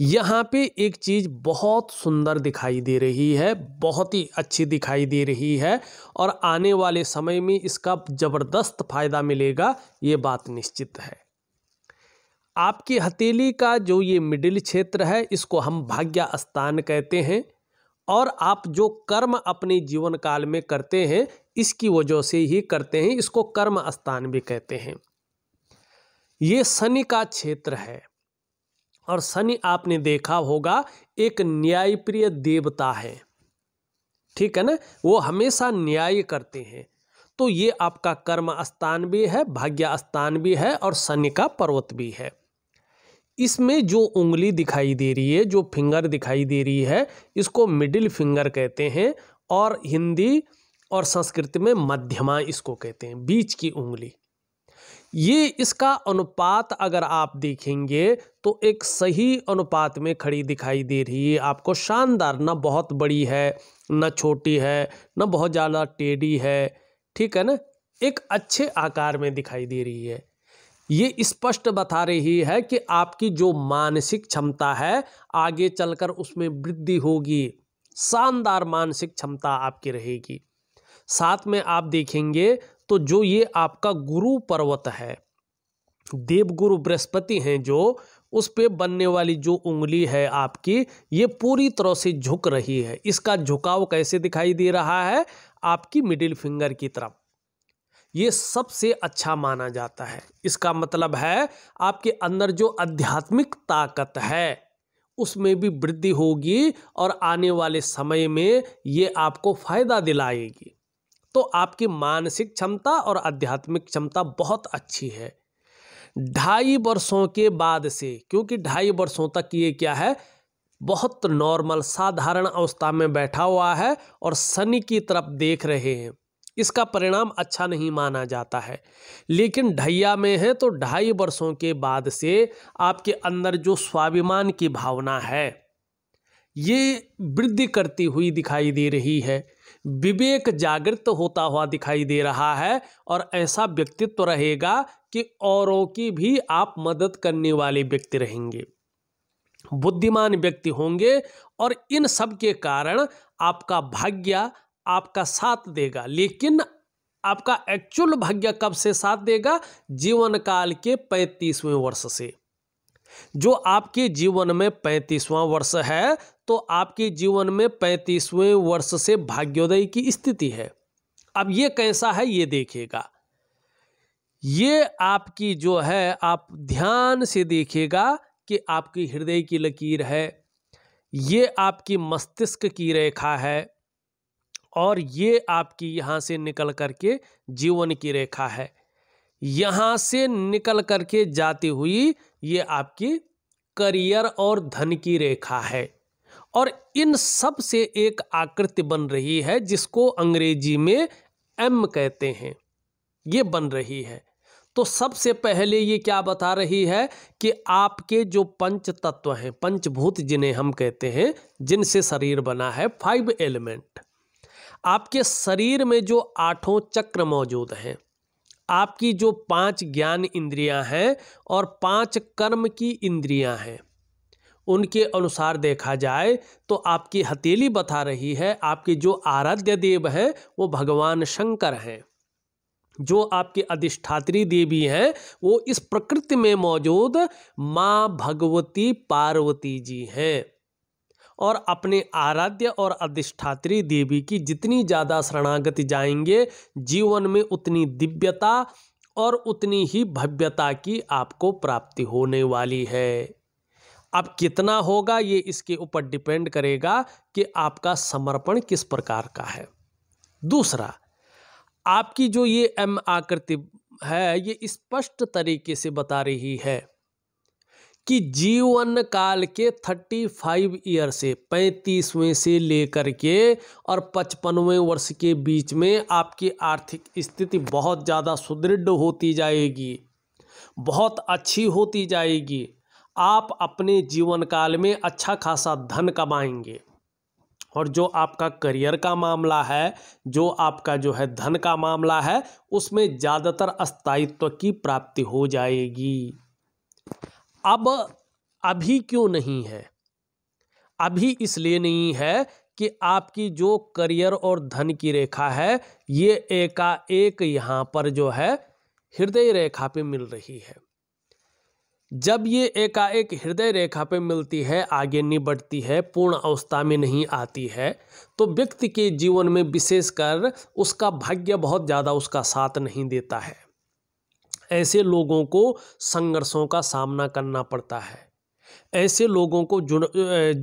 यहाँ पे एक चीज़ बहुत सुंदर दिखाई दे रही है बहुत ही अच्छी दिखाई दे रही है और आने वाले समय में इसका ज़बरदस्त फायदा मिलेगा ये बात निश्चित है आपकी हथेली का जो ये मिडिल क्षेत्र है इसको हम भाग्य स्थान कहते हैं और आप जो कर्म अपने जीवन काल में करते हैं इसकी वजह से ही करते हैं इसको कर्म स्थान भी कहते हैं ये शनि का क्षेत्र है और शनि आपने देखा होगा एक न्यायप्रिय देवता है ठीक है ना वो हमेशा न्याय करते हैं तो ये आपका कर्म स्थान भी है भाग्य स्थान भी है और शनि का पर्वत भी है इसमें जो उंगली दिखाई दे रही है जो फिंगर दिखाई दे रही है इसको मिडिल फिंगर कहते हैं और हिंदी और संस्कृत में मध्यमा इसको कहते हैं बीच की उंगली ये इसका अनुपात अगर आप देखेंगे तो एक सही अनुपात में खड़ी दिखाई दे रही है आपको शानदार ना बहुत बड़ी है ना छोटी है ना बहुत ज़्यादा टेढ़ी है ठीक है ना एक अच्छे आकार में दिखाई दे रही है ये स्पष्ट बता रही है कि आपकी जो मानसिक क्षमता है आगे चलकर उसमें वृद्धि होगी शानदार मानसिक क्षमता आपकी रहेगी साथ में आप देखेंगे तो जो ये आपका गुरु पर्वत है देवगुरु बृहस्पति हैं जो उस पर बनने वाली जो उंगली है आपकी ये पूरी तरह से झुक रही है इसका झुकाव कैसे दिखाई दे रहा है आपकी मिडिल फिंगर की तरफ ये सबसे अच्छा माना जाता है इसका मतलब है आपके अंदर जो आध्यात्मिक ताकत है उसमें भी वृद्धि होगी और आने वाले समय में ये आपको फायदा दिलाएगी तो आपकी मानसिक क्षमता और आध्यात्मिक क्षमता बहुत अच्छी है ढाई वर्षों के बाद से क्योंकि ढाई वर्षों तक ये क्या है बहुत नॉर्मल साधारण अवस्था में बैठा हुआ है और शनि की तरफ देख रहे हैं इसका परिणाम अच्छा नहीं माना जाता है लेकिन ढैया में है तो ढाई वर्षों के बाद से आपके अंदर जो स्वाभिमान की भावना है ये वृद्धि करती हुई दिखाई दे रही है विवेक जागृत होता हुआ दिखाई दे रहा है और ऐसा व्यक्तित्व तो रहेगा कि औरों की भी आप मदद करने वाले व्यक्ति रहेंगे बुद्धिमान व्यक्ति होंगे और इन सब के कारण आपका भाग्य आपका साथ देगा लेकिन आपका एक्चुअल भाग्य कब से साथ देगा जीवन काल के पैंतीसवें वर्ष से जो आपके जीवन में पैंतीसवां वर्ष है तो आपके जीवन में पैंतीसवें वर्ष से भाग्योदय की स्थिति है अब ये कैसा है ये देखिएगा ये आपकी जो है आप ध्यान से देखिएगा कि आपकी हृदय की लकीर है ये आपकी मस्तिष्क की रेखा है और ये आपकी यहाँ से निकल करके जीवन की रेखा है यहां से निकल करके जाती हुई ये आपकी करियर और धन की रेखा है और इन सब से एक आकृति बन रही है जिसको अंग्रेजी में एम कहते हैं ये बन रही है तो सबसे पहले ये क्या बता रही है कि आपके जो पंच तत्व हैं पंचभूत जिन्हें हम कहते हैं जिनसे शरीर बना है फाइव एलिमेंट आपके शरीर में जो आठों चक्र मौजूद हैं आपकी जो पांच ज्ञान इंद्रियां हैं और पांच कर्म की इंद्रियां हैं उनके अनुसार देखा जाए तो आपकी हथेली बता रही है आपके जो आराध्य देव हैं वो भगवान शंकर हैं जो आपके अधिष्ठात्री देवी हैं वो इस प्रकृति में मौजूद माँ भगवती पार्वती जी हैं और अपने आराध्य और अधिष्ठात्री देवी की जितनी ज़्यादा शरणागति जाएंगे जीवन में उतनी दिव्यता और उतनी ही भव्यता की आपको प्राप्ति होने वाली है अब कितना होगा ये इसके ऊपर डिपेंड करेगा कि आपका समर्पण किस प्रकार का है दूसरा आपकी जो ये एम आकृति है ये स्पष्ट तरीके से बता रही है कि जीवन काल के थर्टी फाइव ईयर से पैंतीसवें से लेकर के और पचपनवें वर्ष के बीच में आपकी आर्थिक स्थिति बहुत ज़्यादा सुदृढ़ होती जाएगी बहुत अच्छी होती जाएगी आप अपने जीवन काल में अच्छा खासा धन कमाएंगे और जो आपका करियर का मामला है जो आपका जो है धन का मामला है उसमें ज़्यादातर स्थायित्व की प्राप्ति हो जाएगी अब अभी क्यों नहीं है अभी इसलिए नहीं है कि आपकी जो करियर और धन की रेखा है ये एकाएक यहाँ पर जो है हृदय रेखा पे मिल रही है जब ये एकाएक हृदय रेखा पे मिलती है आगे निबटती है पूर्ण अवस्था में नहीं आती है तो व्यक्ति के जीवन में विशेषकर उसका भाग्य बहुत ज़्यादा उसका साथ नहीं देता है ऐसे लोगों को संघर्षों का सामना करना पड़ता है ऐसे लोगों को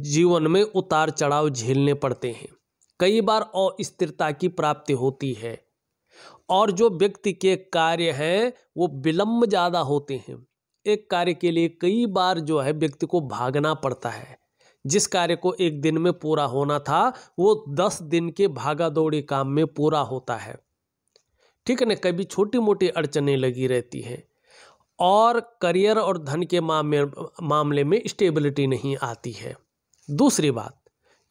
जीवन में उतार चढ़ाव झेलने पड़ते हैं कई बार अस्थिरता की प्राप्ति होती है और जो व्यक्ति के कार्य हैं वो विलंब ज़्यादा होते हैं एक कार्य के लिए कई बार जो है व्यक्ति को भागना पड़ता है जिस कार्य को एक दिन में पूरा होना था वो दस दिन के भागा दौड़ी काम में पूरा होता है ठीक है ना कभी छोटी मोटी अड़चने लगी रहती हैं और करियर और धन के मामले मामले में स्टेबिलिटी नहीं आती है दूसरी बात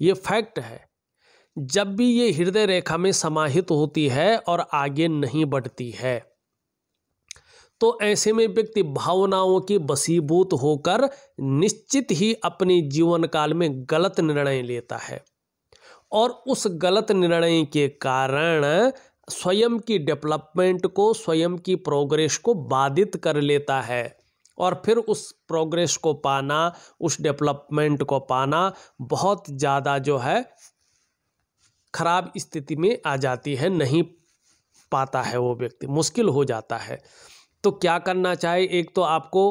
ये फैक्ट है जब भी ये हृदय रेखा में समाहित होती है और आगे नहीं बढ़ती है तो ऐसे में व्यक्ति भावनाओं की बसीबूत होकर निश्चित ही अपने जीवन काल में गलत निर्णय लेता है और उस गलत निर्णय के कारण स्वयं की डेवलपमेंट को स्वयं की प्रोग्रेस को बाधित कर लेता है और फिर उस प्रोग्रेस को पाना उस डेवलपमेंट को पाना बहुत ज़्यादा जो है खराब स्थिति में आ जाती है नहीं पाता है वो व्यक्ति मुश्किल हो जाता है तो क्या करना चाहिए एक तो आपको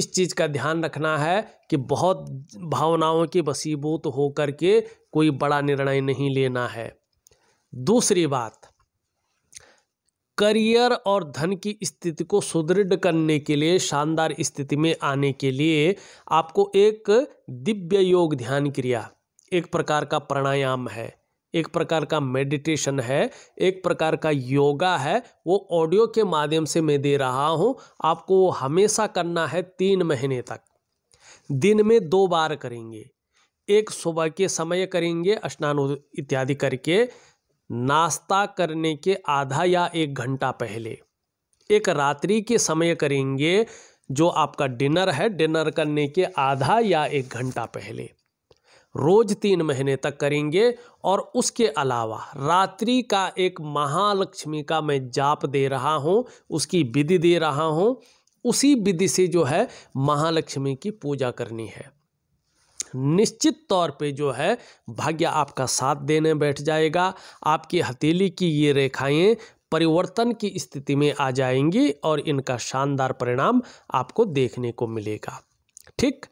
इस चीज़ का ध्यान रखना है कि बहुत भावनाओं के बसीबूत होकर के कोई बड़ा निर्णय नहीं लेना है दूसरी बात करियर और धन की स्थिति को सुदृढ़ करने के लिए शानदार स्थिति में आने के लिए आपको एक दिव्य योग ध्यान क्रिया एक प्रकार का प्राणायाम है एक प्रकार का मेडिटेशन है एक प्रकार का योगा है वो ऑडियो के माध्यम से मैं दे रहा हूँ आपको वो हमेशा करना है तीन महीने तक दिन में दो बार करेंगे एक सुबह के समय करेंगे स्नान इत्यादि करके नाश्ता करने के आधा या एक घंटा पहले एक रात्रि के समय करेंगे जो आपका डिनर है डिनर करने के आधा या एक घंटा पहले रोज तीन महीने तक करेंगे और उसके अलावा रात्रि का एक महालक्ष्मी का मैं जाप दे रहा हूँ उसकी विधि दे रहा हूँ उसी विधि से जो है महालक्ष्मी की पूजा करनी है निश्चित तौर पे जो है भाग्य आपका साथ देने बैठ जाएगा आपकी हथेली की ये रेखाएं परिवर्तन की स्थिति में आ जाएंगी और इनका शानदार परिणाम आपको देखने को मिलेगा ठीक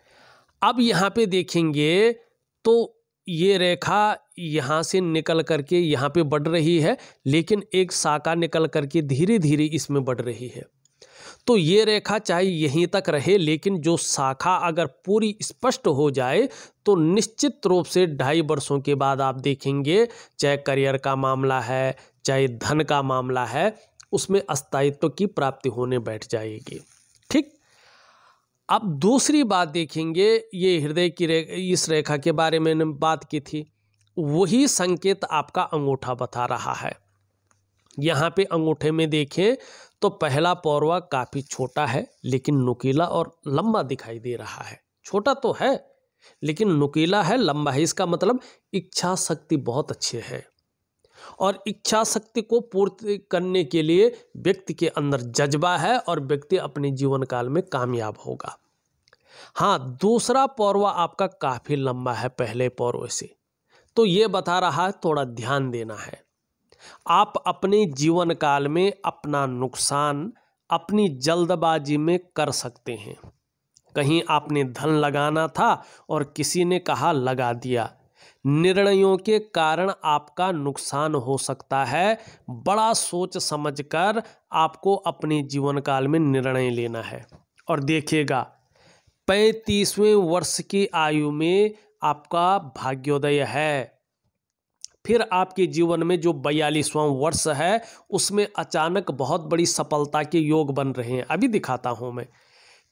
अब यहाँ पे देखेंगे तो ये रेखा यहाँ से निकल करके यहाँ पे बढ़ रही है लेकिन एक शाखा निकल करके धीरे धीरे इसमें बढ़ रही है तो ये रेखा चाहे यहीं तक रहे लेकिन जो शाखा अगर पूरी स्पष्ट हो जाए तो निश्चित रूप से ढाई वर्षों के बाद आप देखेंगे चाहे करियर का मामला है चाहे धन का मामला है उसमें अस्थायित्व की प्राप्ति होने बैठ जाएगी ठीक अब दूसरी बात देखेंगे ये हृदय की रे इस रेखा के बारे में बात की थी वही संकेत आपका अंगूठा बता रहा है यहाँ पे अंगूठे में देखें तो पहला पौरवा काफ़ी छोटा है लेकिन नुकीला और लंबा दिखाई दे रहा है छोटा तो है लेकिन नुकीला है लंबा है इसका मतलब इच्छा शक्ति बहुत अच्छी है और इच्छा शक्ति को पूर्ति करने के लिए व्यक्ति के अंदर जज्बा है और व्यक्ति अपने जीवन काल में कामयाब होगा हाँ दूसरा पौरवा आपका काफ़ी लंबा है पहले पौरवे से तो ये बता रहा है थोड़ा ध्यान देना है आप अपने जीवन काल में अपना नुकसान अपनी जल्दबाजी में कर सकते हैं कहीं आपने धन लगाना था और किसी ने कहा लगा दिया निर्णयों के कारण आपका नुकसान हो सकता है बड़ा सोच समझकर आपको अपने जीवन काल में निर्णय लेना है और देखिएगा पैंतीसवें वर्ष की आयु में आपका भाग्योदय है फिर आपके जीवन में जो बयालीसवां वर्ष है उसमें अचानक बहुत बड़ी सफलता के योग बन रहे हैं अभी दिखाता हूँ मैं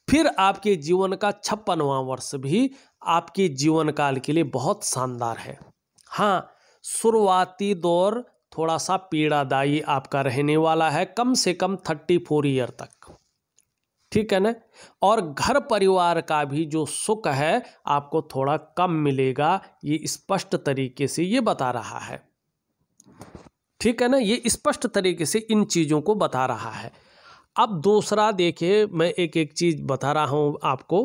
फिर आपके जीवन का छप्पनवा वर्ष भी आपके जीवन काल के लिए बहुत शानदार है हाँ शुरुआती दौर थोड़ा सा पीड़ादायी आपका रहने वाला है कम से कम थर्टी फोर ईयर तक ठीक है ना और घर परिवार का भी जो सुख है आपको थोड़ा कम मिलेगा ये स्पष्ट तरीके से ये बता रहा है ठीक है ना ये स्पष्ट तरीके से इन चीज़ों को बता रहा है अब दूसरा देखिए मैं एक एक चीज़ बता रहा हूँ आपको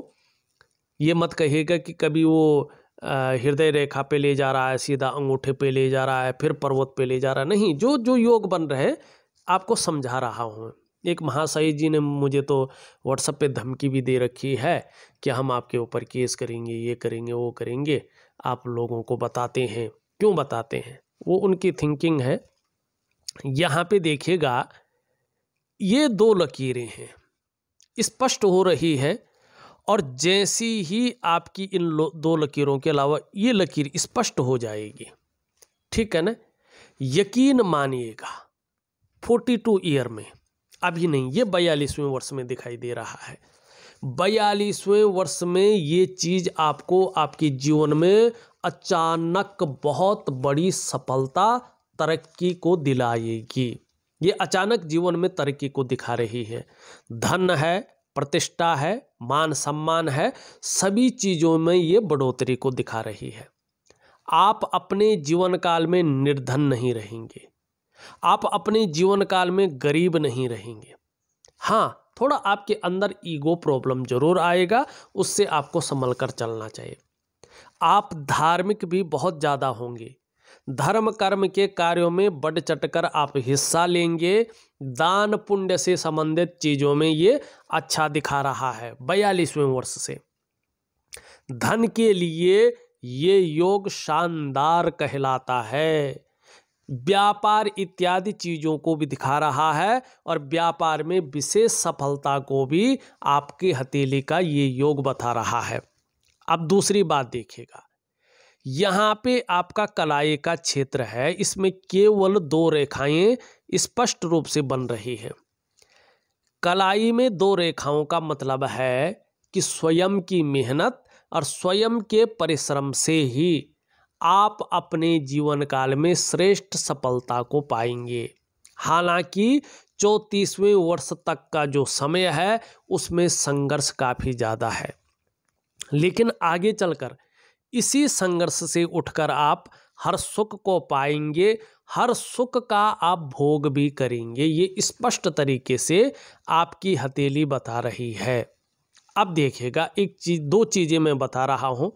ये मत कहिएगा कि कभी वो हृदय रेखा पे ले जा रहा है सीधा अंगूठे पे ले जा रहा है फिर पर्वत पे ले जा रहा है नहीं जो जो योग बन रहे आपको समझा रहा हूँ एक महाशाही जी ने मुझे तो व्हाट्सएप पे धमकी भी दे रखी है कि हम आपके ऊपर केस करेंगे ये करेंगे वो करेंगे आप लोगों को बताते हैं क्यों बताते हैं वो उनकी थिंकिंग है यहाँ पे देखिएगा ये दो लकीरें हैं स्पष्ट हो रही है और जैसी ही आपकी इन दो लकीरों के अलावा ये लकीर स्पष्ट हो जाएगी ठीक है ना यकीन मानिएगा 42 ईयर में अभी नहीं ये बयालीसवें वर्ष में दिखाई दे रहा है बयालीसवें वर्ष में ये चीज़ आपको आपके जीवन में अचानक बहुत बड़ी सफलता तरक्की को दिलाएगी ये अचानक जीवन में तरक्की को दिखा रही है धन है प्रतिष्ठा है मान सम्मान है सभी चीज़ों में ये बढ़ोतरी को दिखा रही है आप अपने जीवन काल में निर्धन नहीं रहेंगे आप अपने जीवन काल में गरीब नहीं रहेंगे हाँ थोड़ा आपके अंदर ईगो प्रॉब्लम जरूर आएगा उससे आपको संभल कर चलना चाहिए आप धार्मिक भी बहुत ज़्यादा होंगे धर्म कर्म के कार्यों में बढ़ चट कर आप हिस्सा लेंगे दान पुण्य से संबंधित चीज़ों में ये अच्छा दिखा रहा है बयालीसवें वर्ष से धन के लिए ये योग शानदार कहलाता है व्यापार इत्यादि चीज़ों को भी दिखा रहा है और व्यापार में विशेष सफलता को भी आपके हथेली का ये योग बता रहा है अब दूसरी बात देखिएगा यहाँ पे आपका कलाई का क्षेत्र है इसमें केवल दो रेखाएं स्पष्ट रूप से बन रही हैं कलाई में दो रेखाओं का मतलब है कि स्वयं की मेहनत और स्वयं के परिश्रम से ही आप अपने जीवन काल में श्रेष्ठ सफलता को पाएंगे हालांकि चौंतीसवें वर्ष तक का जो समय है उसमें संघर्ष काफ़ी ज़्यादा है लेकिन आगे चलकर इसी संघर्ष से उठकर आप हर सुख को पाएंगे हर सुख का आप भोग भी करेंगे ये स्पष्ट तरीके से आपकी हथेली बता रही है अब देखिएगा एक चीज दो चीज़ें मैं बता रहा हूँ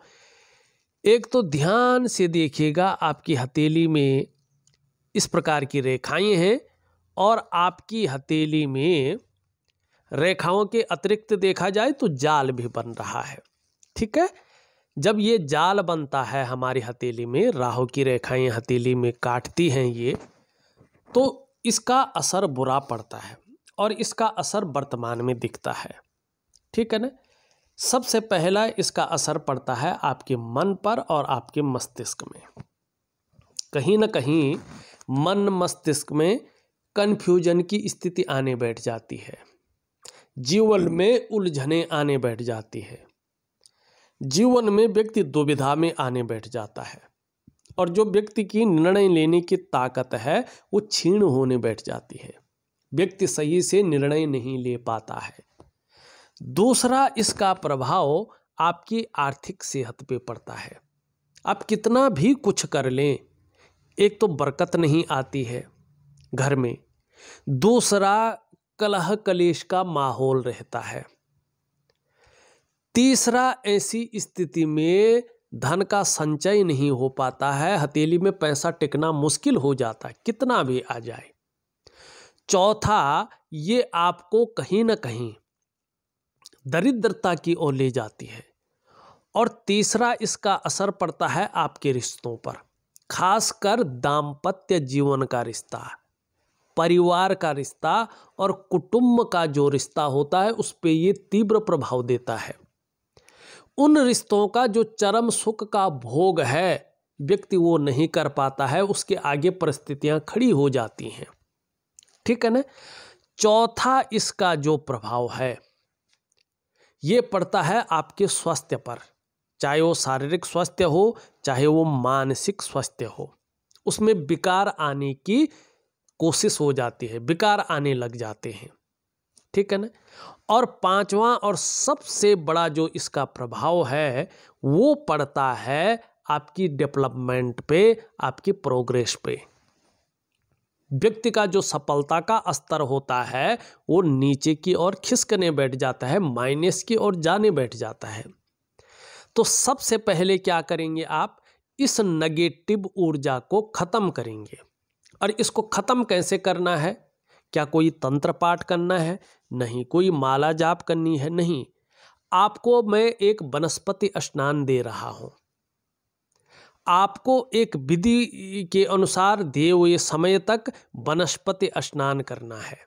एक तो ध्यान से देखिएगा आपकी हथेली में इस प्रकार की रेखाएं हैं और आपकी हथेली में रेखाओं के अतिरिक्त देखा जाए तो जाल भी बन रहा है ठीक है जब ये जाल बनता है हमारी हथेली में राहु की रेखाएं हथेली में काटती हैं ये तो इसका असर बुरा पड़ता है और इसका असर वर्तमान में दिखता है ठीक है ना सबसे पहला इसका असर पड़ता है आपके मन पर और आपके मस्तिष्क में कहीं ना कहीं मन मस्तिष्क में कन्फ्यूजन की स्थिति आने बैठ जाती है जीवन में उलझने आने बैठ जाती है जीवन में व्यक्ति दुविधा में आने बैठ जाता है और जो व्यक्ति की निर्णय लेने की ताकत है वो छीण होने बैठ जाती है व्यक्ति सही से निर्णय नहीं ले पाता है दूसरा इसका प्रभाव आपकी आर्थिक सेहत पे पड़ता है आप कितना भी कुछ कर लें एक तो बरकत नहीं आती है घर में दूसरा कलह कलेश का माहौल रहता है तीसरा ऐसी स्थिति में धन का संचय नहीं हो पाता है हथेली में पैसा टिकना मुश्किल हो जाता है कितना भी आ जाए चौथा ये आपको कहीं ना कहीं दरिद्रता की ओर ले जाती है और तीसरा इसका असर पड़ता है आपके रिश्तों पर खासकर दाम्पत्य जीवन का रिश्ता परिवार का रिश्ता और कुटुंब का जो रिश्ता होता है उस पर ये तीव्र प्रभाव देता है उन रिश्तों का जो चरम सुख का भोग है व्यक्ति वो नहीं कर पाता है उसके आगे परिस्थितियां खड़ी हो जाती हैं ठीक है ना चौथा इसका जो प्रभाव है ये पड़ता है आपके स्वास्थ्य पर चाहे वो शारीरिक स्वास्थ्य हो चाहे वो मानसिक स्वास्थ्य हो उसमें विकार आने की कोशिश हो जाती है विकार आने लग जाते हैं ठीक है ना और पांचवा और सबसे बड़ा जो इसका प्रभाव है वो पड़ता है आपकी डेवलपमेंट पे आपकी प्रोग्रेस पे व्यक्ति का जो सफलता का स्तर होता है वो नीचे की ओर खिसकने बैठ जाता है माइनस की ओर जाने बैठ जाता है तो सबसे पहले क्या करेंगे आप इस नेगेटिव ऊर्जा को ख़त्म करेंगे और इसको ख़त्म कैसे करना है क्या कोई तंत्र पाठ करना है नहीं कोई माला जाप करनी है नहीं आपको मैं एक वनस्पति स्नान दे रहा हूँ आपको एक विधि के अनुसार दिए हुए समय तक वनस्पति स्नान करना है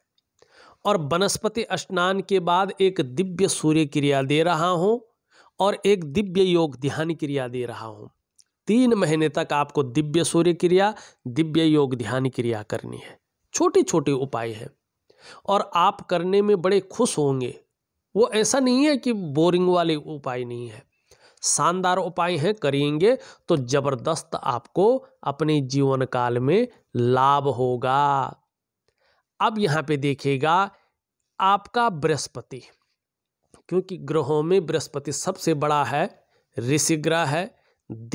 और वनस्पति स्नान के बाद एक दिव्य सूर्य क्रिया दे रहा हूँ और एक दिव्य योग ध्यान क्रिया दे रहा हूँ तीन महीने तक आपको दिव्य सूर्य क्रिया दिव्य योग ध्यान क्रिया करनी है छोटे छोटे उपाय हैं और आप करने में बड़े खुश होंगे वो ऐसा नहीं है कि बोरिंग वाले उपाय नहीं है शानदार उपाय हैं करेंगे तो ज़बरदस्त आपको अपने जीवन काल में लाभ होगा अब यहाँ पे देखिएगा आपका बृहस्पति क्योंकि ग्रहों में बृहस्पति सबसे बड़ा है ऋषि ग्रह है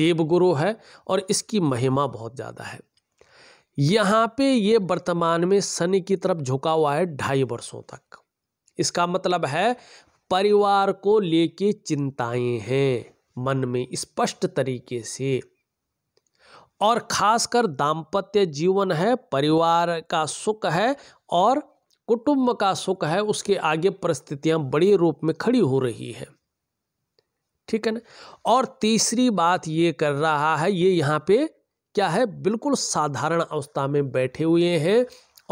देवगुरु है और इसकी महिमा बहुत ज़्यादा है यहाँ पे ये वर्तमान में शनि की तरफ झुका हुआ है ढाई वर्षों तक इसका मतलब है परिवार को लेके चिंताएं हैं मन में स्पष्ट तरीके से और खासकर दाम्पत्य जीवन है परिवार का सुख है और कुटुंब का सुख है उसके आगे परिस्थितियां बड़े रूप में खड़ी हो रही है ठीक है ना और तीसरी बात ये कर रहा है ये यहाँ पे क्या है बिल्कुल साधारण अवस्था में बैठे हुए हैं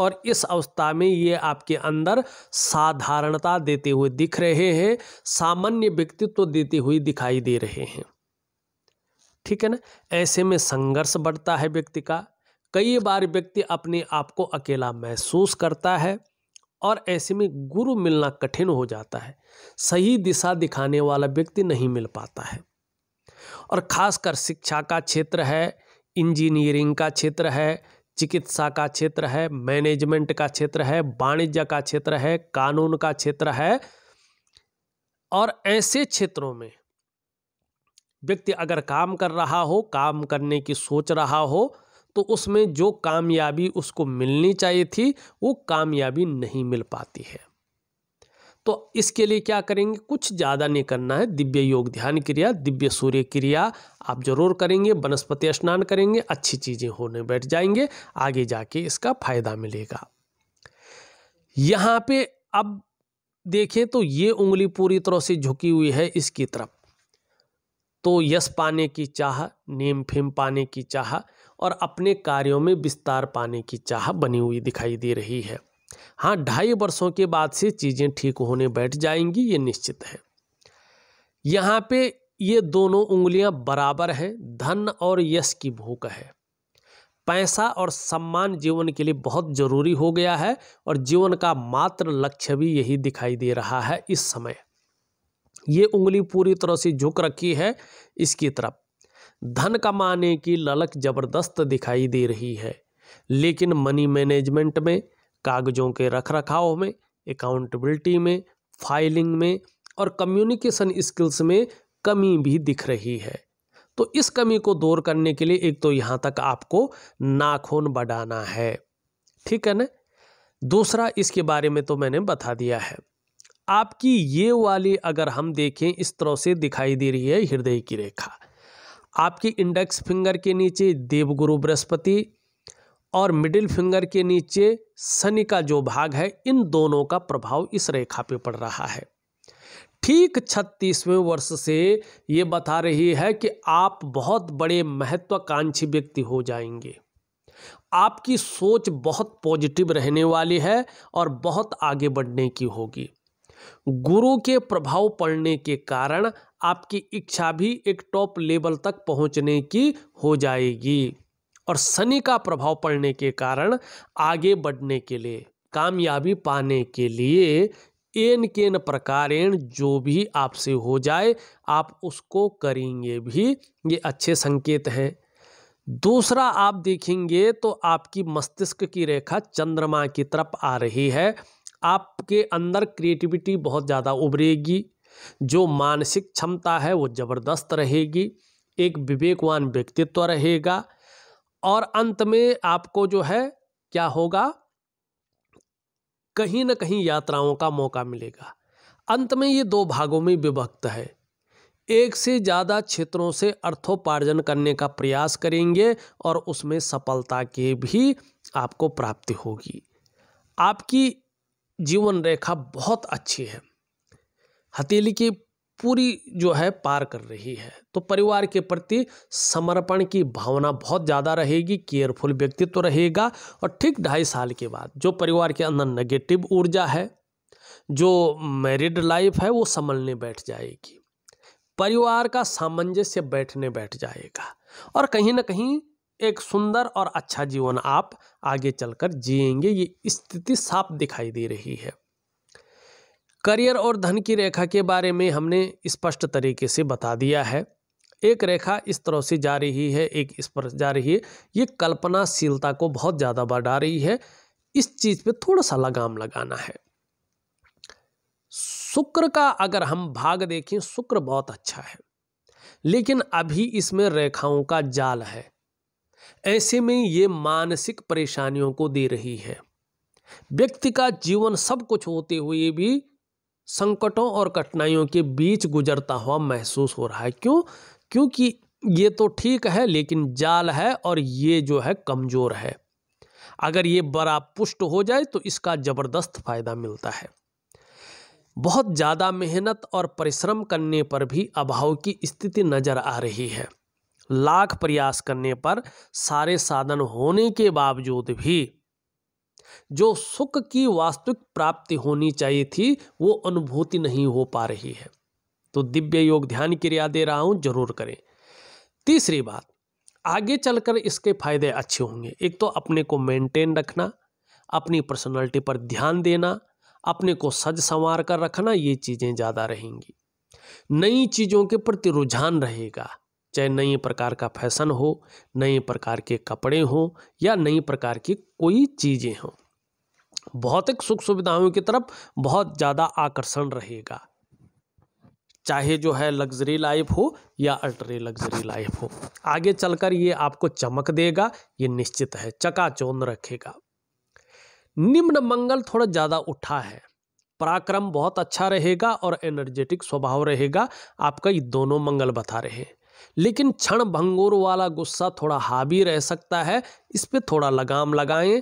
और इस अवस्था में ये आपके अंदर साधारणता देते हुए दिख रहे हैं सामान्य व्यक्तित्व देते हुए दिखाई दे रहे हैं ठीक है ना ऐसे में संघर्ष बढ़ता है व्यक्ति का कई बार व्यक्ति अपने आप को अकेला महसूस करता है और ऐसे में गुरु मिलना कठिन हो जाता है सही दिशा दिखाने वाला व्यक्ति नहीं मिल पाता है और खासकर शिक्षा का क्षेत्र है इंजीनियरिंग का क्षेत्र है चिकित्सा का क्षेत्र है मैनेजमेंट का क्षेत्र है वाणिज्य का क्षेत्र है कानून का क्षेत्र है और ऐसे क्षेत्रों में व्यक्ति अगर काम कर रहा हो काम करने की सोच रहा हो तो उसमें जो कामयाबी उसको मिलनी चाहिए थी वो कामयाबी नहीं मिल पाती है तो इसके लिए क्या करेंगे कुछ ज़्यादा नहीं करना है दिव्य योग ध्यान क्रिया दिव्य सूर्य क्रिया आप जरूर करेंगे वनस्पति स्नान करेंगे अच्छी चीज़ें होने बैठ जाएंगे आगे जाके इसका फायदा मिलेगा यहाँ पे अब देखें तो ये उंगली पूरी तरह से झुकी हुई है इसकी तरफ तो यश पाने की चाह नेम फेम पाने की चाह और अपने कार्यों में विस्तार पाने की चाह बनी हुई दिखाई दे रही है हाँ ढाई वर्षों के बाद से चीज़ें ठीक होने बैठ जाएंगी ये निश्चित है यहाँ पे ये दोनों उंगलियां बराबर हैं धन और यश की भूख है पैसा और सम्मान जीवन के लिए बहुत जरूरी हो गया है और जीवन का मात्र लक्ष्य भी यही दिखाई दे रहा है इस समय ये उंगली पूरी तरह से झुक रखी है इसकी तरफ धन कमाने की ललक जबरदस्त दिखाई दे रही है लेकिन मनी मैनेजमेंट में कागज़ों के रखरखाव में अकाउंटेबिलिटी में फाइलिंग में और कम्युनिकेशन स्किल्स में कमी भी दिख रही है तो इस कमी को दूर करने के लिए एक तो यहाँ तक आपको नाखून बढ़ाना है ठीक है ना दूसरा इसके बारे में तो मैंने बता दिया है आपकी ये वाली अगर हम देखें इस तरह से दिखाई दे रही है हृदय की रेखा आपकी इंडेक्स फिंगर के नीचे देवगुरु बृहस्पति और मिडिल फिंगर के नीचे शनि का जो भाग है इन दोनों का प्रभाव इस रेखा पे पड़ रहा है ठीक छत्तीसवें वर्ष से ये बता रही है कि आप बहुत बड़े महत्वाकांक्षी व्यक्ति हो जाएंगे आपकी सोच बहुत पॉजिटिव रहने वाली है और बहुत आगे बढ़ने की होगी गुरु के प्रभाव पड़ने के कारण आपकी इच्छा भी एक टॉप लेवल तक पहुंचने की हो जाएगी और शनि का प्रभाव पड़ने के कारण आगे बढ़ने के लिए कामयाबी पाने के लिए एन केन प्रकारेण जो भी आपसे हो जाए आप उसको करेंगे भी ये अच्छे संकेत हैं दूसरा आप देखेंगे तो आपकी मस्तिष्क की रेखा चंद्रमा की तरफ आ रही है आपके अंदर क्रिएटिविटी बहुत ज़्यादा उभरेगी जो मानसिक क्षमता है वो ज़बरदस्त रहेगी एक विवेकवान व्यक्तित्व रहेगा और अंत में आपको जो है क्या होगा कहीं ना कहीं यात्राओं का मौका मिलेगा अंत में ये दो भागों में विभक्त है एक से ज़्यादा क्षेत्रों से अर्थोपार्जन करने का प्रयास करेंगे और उसमें सफलता की भी आपको प्राप्ति होगी आपकी जीवन रेखा बहुत अच्छी है हथेली की पूरी जो है पार कर रही है तो परिवार के प्रति समर्पण की भावना बहुत ज़्यादा रहेगी केयरफुल व्यक्तित्व तो रहेगा और ठीक ढाई साल के बाद जो परिवार के अंदर नेगेटिव ऊर्जा है जो मैरिड लाइफ है वो संभलने बैठ जाएगी परिवार का सामंजस्य बैठने बैठ जाएगा और कहीं ना कहीं एक सुंदर और अच्छा जीवन आप आगे चलकर जिएंगे ये स्थिति साफ दिखाई दे रही है करियर और धन की रेखा के बारे में हमने स्पष्ट तरीके से बता दिया है एक रेखा इस तरह से जा रही है एक इस पर जा रही है ये कल्पनाशीलता को बहुत ज़्यादा बढ़ा रही है इस चीज़ पे थोड़ा सा लगाम लगाना है शुक्र का अगर हम भाग देखें शुक्र बहुत अच्छा है लेकिन अभी इसमें रेखाओं का जाल है ऐसे में ये मानसिक परेशानियों को दे रही है व्यक्ति का जीवन सब कुछ होते हुए भी संकटों और कठिनाइयों के बीच गुजरता हुआ महसूस हो रहा है क्यों क्योंकि ये तो ठीक है लेकिन जाल है और ये जो है कमज़ोर है अगर ये बड़ा पुष्ट हो जाए तो इसका ज़बरदस्त फायदा मिलता है बहुत ज़्यादा मेहनत और परिश्रम करने पर भी अभाव की स्थिति नज़र आ रही है लाख प्रयास करने पर सारे साधन होने के बावजूद भी जो सुख की वास्तविक प्राप्ति होनी चाहिए थी वो अनुभूति नहीं हो पा रही है तो दिव्य योग ध्यान क्रिया दे रहा हूँ जरूर करें तीसरी बात आगे चलकर इसके फायदे अच्छे होंगे एक तो अपने को मेंटेन रखना अपनी पर्सनालिटी पर ध्यान देना अपने को सज संवार कर रखना ये चीज़ें ज़्यादा रहेंगी नई चीज़ों के प्रति रुझान रहेगा चाहे नए प्रकार का फैशन हो नए प्रकार के कपड़े हो या नई प्रकार की कोई चीज़ें हों भौतिक सुख सुविधाओं की तरफ बहुत ज़्यादा आकर्षण रहेगा चाहे जो है लग्जरी लाइफ हो या अल्ट्री लग्जरी लाइफ हो आगे चलकर ये आपको चमक देगा ये निश्चित है चकाचौंध रखेगा निम्न मंगल थोड़ा ज़्यादा उठा है पराक्रम बहुत अच्छा रहेगा और एनर्जेटिक स्वभाव रहेगा आपका ये दोनों मंगल बता रहे लेकिन क्षण भंगुर वाला गुस्सा थोड़ा हावी रह सकता है इस पर थोड़ा लगाम लगाएं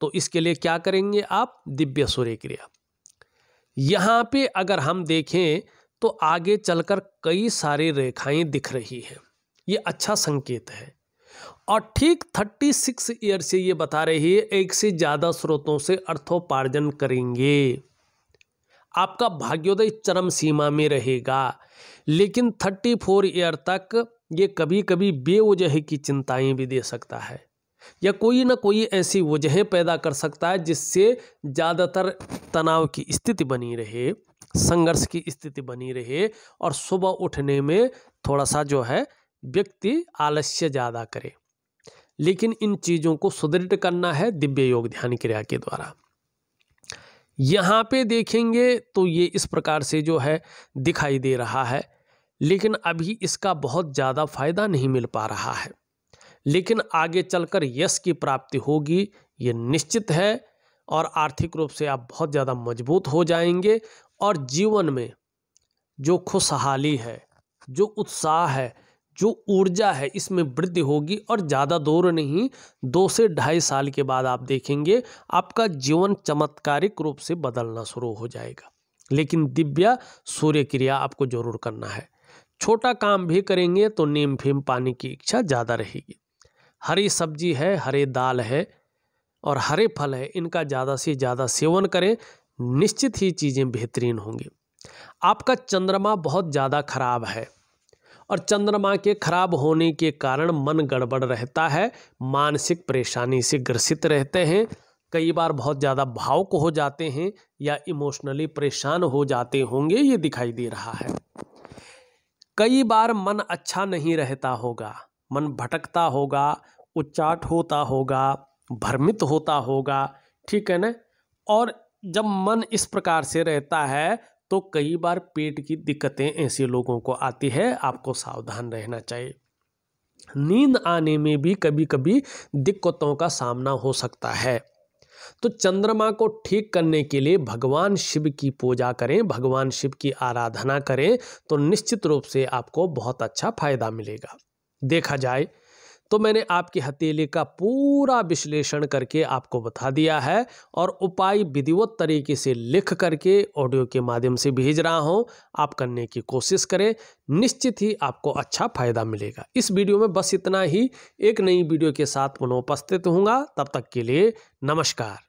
तो इसके लिए क्या करेंगे आप दिव्य सूर्य क्रिया यहाँ पे अगर हम देखें तो आगे चलकर कई सारी रेखाएं दिख रही हैं ये अच्छा संकेत है और ठीक 36 ईयर से ये बता रही है एक से ज़्यादा स्रोतों से अर्थोपार्जन करेंगे आपका भाग्योदय चरम सीमा में रहेगा लेकिन 34 ईयर तक ये कभी कभी बेवजह की चिंताएं भी दे सकता है या कोई ना कोई ऐसी वजहें पैदा कर सकता है जिससे ज़्यादातर तनाव की स्थिति बनी रहे संघर्ष की स्थिति बनी रहे और सुबह उठने में थोड़ा सा जो है व्यक्ति आलस्य ज़्यादा करे लेकिन इन चीज़ों को सुदृढ़ करना है दिव्य योग ध्यान क्रिया के द्वारा यहाँ पे देखेंगे तो ये इस प्रकार से जो है दिखाई दे रहा है लेकिन अभी इसका बहुत ज़्यादा फायदा नहीं मिल पा रहा है लेकिन आगे चलकर यश की प्राप्ति होगी ये निश्चित है और आर्थिक रूप से आप बहुत ज़्यादा मजबूत हो जाएंगे और जीवन में जो खुशहाली है जो उत्साह है जो ऊर्जा है इसमें वृद्धि होगी और ज़्यादा दूर नहीं दो से ढाई साल के बाद आप देखेंगे आपका जीवन चमत्कारिक रूप से बदलना शुरू हो जाएगा लेकिन दिव्या सूर्य क्रिया आपको जरूर करना है छोटा काम भी करेंगे तो नीम फीम पानी की इच्छा ज़्यादा रहेगी हरी सब्जी है हरे दाल है और हरे फल है इनका ज़्यादा से ज़्यादा सेवन करें निश्चित ही चीज़ें बेहतरीन होंगी आपका चंद्रमा बहुत ज़्यादा खराब है और चंद्रमा के खराब होने के कारण मन गड़बड़ रहता है मानसिक परेशानी से ग्रसित रहते हैं कई बार बहुत ज़्यादा भावुक हो जाते हैं या इमोशनली परेशान हो जाते होंगे ये दिखाई दे रहा है कई बार मन अच्छा नहीं रहता होगा मन भटकता होगा उच्चाट होता होगा भ्रमित होता होगा ठीक है ना और जब मन इस प्रकार से रहता है तो कई बार पेट की दिक्कतें ऐसे लोगों को आती है आपको सावधान रहना चाहिए नींद आने में भी कभी कभी दिक्कतों का सामना हो सकता है तो चंद्रमा को ठीक करने के लिए भगवान शिव की पूजा करें भगवान शिव की आराधना करें तो निश्चित रूप से आपको बहुत अच्छा फायदा मिलेगा देखा जाए तो मैंने आपकी हथेली का पूरा विश्लेषण करके आपको बता दिया है और उपाय विधिवत तरीके से लिख करके ऑडियो के माध्यम से भेज रहा हूँ आप करने की कोशिश करें निश्चित ही आपको अच्छा फायदा मिलेगा इस वीडियो में बस इतना ही एक नई वीडियो के साथ पुनः उपस्थित तब तक के लिए नमस्कार